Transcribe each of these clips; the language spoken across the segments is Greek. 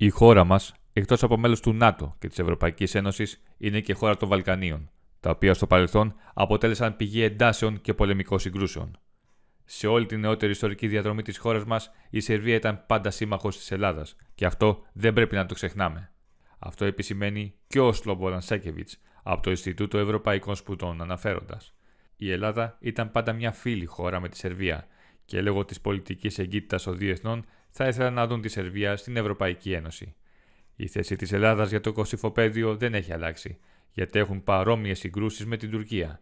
Η χώρα μας, εκτός από μέλος του ΝΑΤΟ και της Ευρωπαϊκής Ένωσης, είναι και χώρα των Βαλκανίων, τα οποία στο παρελθόν αποτέλεσαν πηγή εντάσεων και πολεμικών συγκρούσεων. Σε όλη την νεότερη ιστορική διαδρομή της χώρας μας, η Σερβία ήταν πάντα σύμμαχος της Ελλάδας, και αυτό δεν πρέπει να το ξεχνάμε. Αυτό επισημαίνει και ο Σλόμποραν Σέκεβιτ από το Ινστιτούτο Ευρωπαϊκών Σπουδών, αναφέροντας. Η Ελλάδα ήταν πάντα μια φίλη χώρα με τη Σερβία και λόγω της πολιτικής εγκύτητας των διεθνών, θα ήθελαν να δουν τη Σερβία στην Ευρωπαϊκή Ένωση. Η θέση της Ελλάδας για το κοσυφοπαίδιο δεν έχει αλλάξει, γιατί έχουν παρόμοιες συγκρούσεις με την Τουρκία.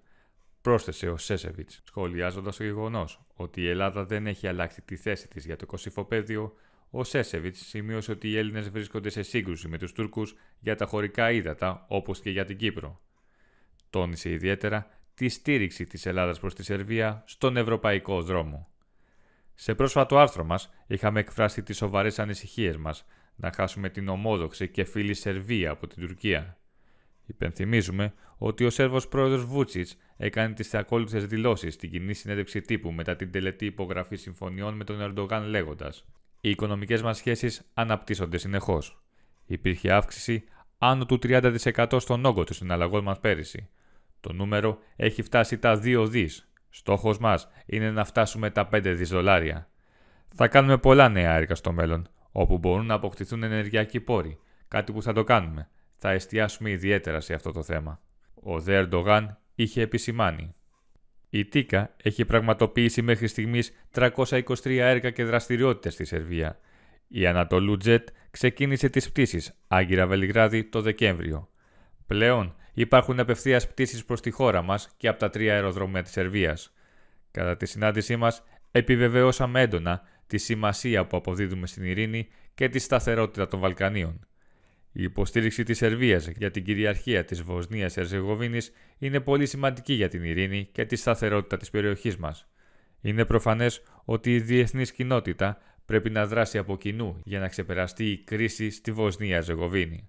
Πρόσθεσε ο Σέσεβιτ, σχολιάζοντας το γεγονός ότι η Ελλάδα δεν έχει αλλάξει τη θέση της για το κοσυφοπαίδιο, ο Σέσεβιτ σημείωσε ότι οι Έλληνες βρίσκονται σε σύγκρουση με τους Τούρκους για τα χωρικά ύδατα όπως και για την Κύπρο. Τόνισε ιδιαίτερα τη στήριξη της Ελλάδας προς τη Σερβία στον ευρωπαϊκό δρόμο. Σε πρόσφατο άρθρο μας είχαμε εκφράσει τις σοβαρές ανησυχίες μας να χάσουμε την ομόδοξη και φίλη Σερβία από την Τουρκία. Υπενθυμίζουμε ότι ο Σέρβος πρόεδρος Βούτσιτς έκανε τις ακόλουθες δηλώσεις στην κοινή συνέντευξη τύπου μετά την τελετή υπογραφής συμφωνιών με τον Ερντογάν λέγοντας. «Οι οικονομικές μας σχέσεις αναπτύσσονται συνεχώς. Υπήρχε αύξηση άνω του 30% στον όγκο των συναλλαγών μας πέρυσι. Το νούμερο έχει φτάσει τα 2 δις Στόχος μας είναι να φτάσουμε τα 5 δις δολάρια. Θα κάνουμε πολλά νέα έργα στο μέλλον, όπου μπορούν να αποκτηθούν ενεργειακοί πόροι. Κάτι που θα το κάνουμε. Θα εστιάσουμε ιδιαίτερα σε αυτό το θέμα. Ο Δε Ερντογάν είχε επισημάνει. Η Τίκα έχει πραγματοποιήσει μέχρι στιγμής 323 έργα και δραστηριότητες στη Σερβία. Η Ανατολού ξεκίνησε τις πτήσεις Άγκυρα Βελιγράδη το Δεκέμβριο. Πλέον Υπάρχουν απευθείας πτήσεις προς τη χώρα μας και από τα τρία αεροδρόμια της Σερβίας. Κατά τη συνάντησή μας, επιβεβαιώσαμε έντονα τη σημασία που αποδίδουμε στην ειρήνη και τη σταθερότητα των Βαλκανίων. Η υποστήριξη της Σερβίας για την κυριαρχία της Βοσνίας Ερζεγοβίνης είναι πολύ σημαντική για την ειρήνη και τη σταθερότητα της περιοχής μας. Είναι προφανές ότι η διεθνής κοινότητα πρέπει να δράσει από κοινού για να ξεπεραστεί η κρίση στη Βοσνία Ερζεγοβίνη.